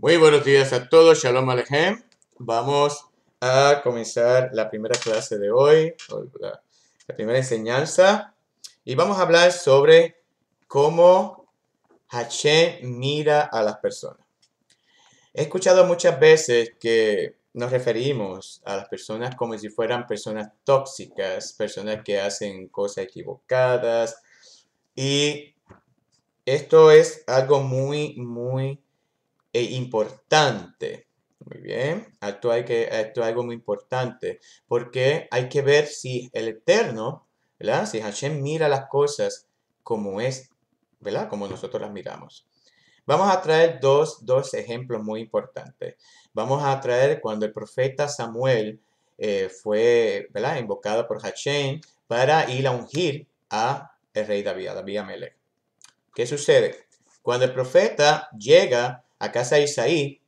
Muy buenos días a todos, Shalom Alejem. Vamos a comenzar la primera clase de hoy, la, primera enseñanza, y vamos a hablar sobre cómo Hashem mira a las personas. He escuchado muchas veces que nos referimos a las personas como si fueran personas tóxicas, personas que hacen cosas equivocadas, y esto es algo muy, muy e importante. Muy bien, esto, hay que, esto es algo muy importante, porque hay que ver si el Eterno, ¿verdad? Si Hashem mira las cosas como es, ¿verdad? Como nosotros las miramos. Vamos a traer dos, dos ejemplos muy importantes. Vamos a traer cuando el profeta Samuel eh, fue, ¿verdad? Invocado por Hashem para ir a ungir a el rey David, David Amelech. ¿Qué sucede? Cuando el profeta llega a casa de Isaí,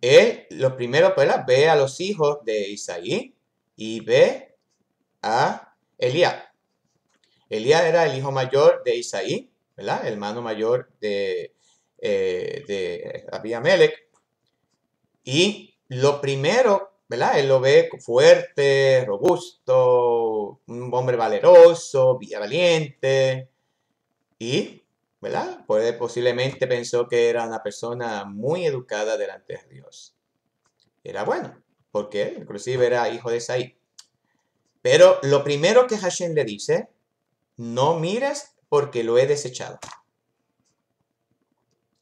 él lo primero, pues, ¿verdad? Ve a los hijos de Isaí y ve a Elías. Elías era el hijo mayor de Isaí, ¿verdad? El hermano mayor de, eh, de Y lo primero, ¿verdad? Él lo ve fuerte, robusto, un hombre valeroso, valiente. Y ¿verdad? Pues posiblemente pensó que era una persona muy educada delante de Dios. Era bueno, porque inclusive era hijo de Saí. Pero lo primero que Hashem le dice, no mires porque lo he desechado.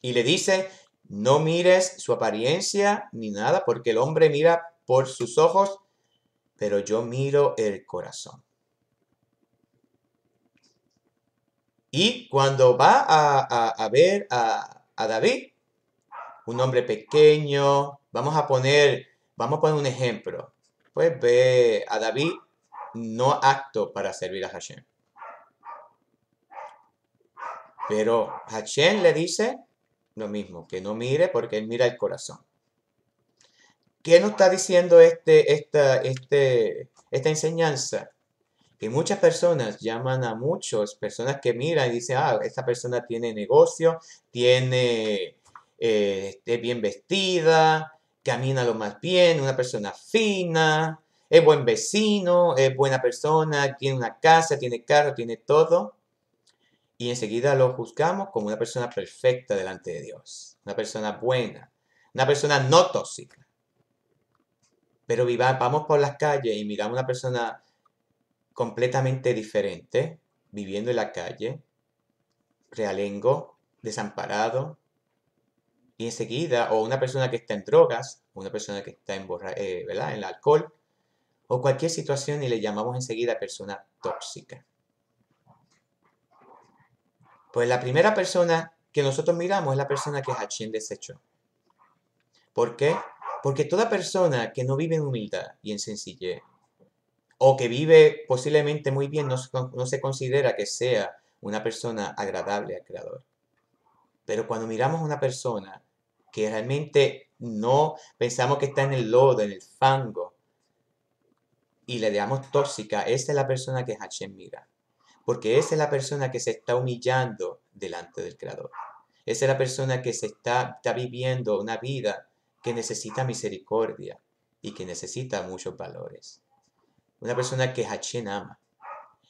Y le dice, no mires su apariencia ni nada, porque el hombre mira por sus ojos, pero yo miro el corazón. Y cuando va a, ver a, David, un hombre pequeño, vamos a poner, vamos a poner un ejemplo. Pues ve a David no acto para servir a Hashem. Pero Hashem le dice lo mismo, que no mire porque él mira el corazón. ¿Qué nos está diciendo este, esta, este, esta enseñanza? que muchas personas llaman a muchos, personas que miran y dicen, ah, esta persona tiene negocio, tiene, eh, es bien vestida, camina lo más bien, una persona fina, es buen vecino, es buena persona, tiene una casa, tiene carro, tiene todo. Y enseguida lo juzgamos como una persona perfecta delante de Dios, una persona buena, una persona no tóxica. Pero vamos por las calles y miramos a una persona completamente diferente, viviendo en la calle, realengo, desamparado, y enseguida, o una persona que está en drogas, una persona que está en, eh, en el alcohol, o cualquier situación y le llamamos enseguida persona tóxica. Pues la primera persona que nosotros miramos es la persona que es Hachín desechó. ¿Por qué? Porque toda persona que no vive en humildad y en sencillez o que vive posiblemente muy bien, no, se considera que sea una persona agradable al Creador. Pero cuando miramos a una persona que realmente no pensamos que está en el lodo, en el fango, y le damos tóxica, esa es la persona que Hashem mira. Porque esa es la persona que se está humillando delante del Creador. Esa es la persona que se está viviendo una vida que necesita misericordia y que necesita muchos valores una persona que Hashem ama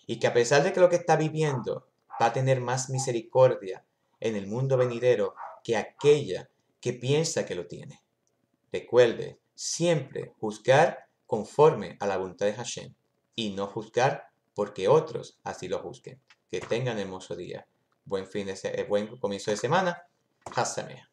y que a pesar de que lo que está viviendo va a tener más misericordia en el mundo venidero que aquella que piensa que lo tiene. Recuerde siempre juzgar conforme a la voluntad de Hashem y no juzgar porque otros así lo juzguen. Que tengan hermoso día. Buen, fin de eh, buen comienzo de semana. Hasta